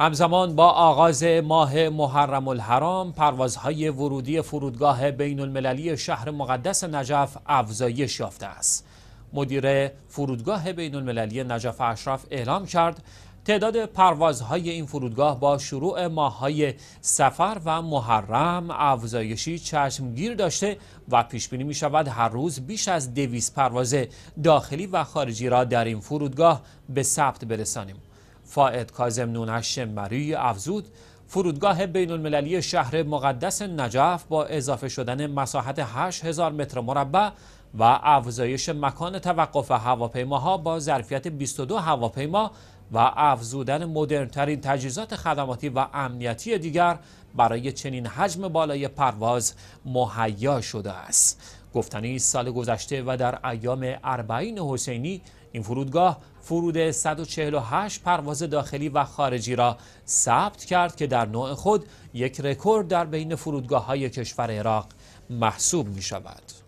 همزمان با آغاز ماه محرم الحرام پروازهای ورودی فرودگاه بین المللی شهر مقدس نجف افزایش یافته است. مدیر فرودگاه بین المللی نجف اشرف اعلام کرد تعداد پروازهای این فرودگاه با شروع ماههای سفر و محرم افزایشی چشمگیر داشته و پیش بینی می شود هر روز بیش از دویست پرواز داخلی و خارجی را در این فرودگاه به ثبت برسانیم. فائد کازم نونش مری افزود فرودگاه بین المللی شهر مقدس نجف با اضافه شدن مساحت 8000 متر مربع و افزایش مکان توقف هواپیماها با ظرفیت 22 هواپیما و افزودن مدرنترین تجهیزات خدماتی و امنیتی دیگر برای چنین حجم بالای پرواز مهیا شده است. گفتنی سال گذشته و در ایام اربعین حسینی این فرودگاه فرود 148 پرواز داخلی و خارجی را ثبت کرد که در نوع خود یک رکورد در بین فرودگاه های کشور عراق محسوب می شود.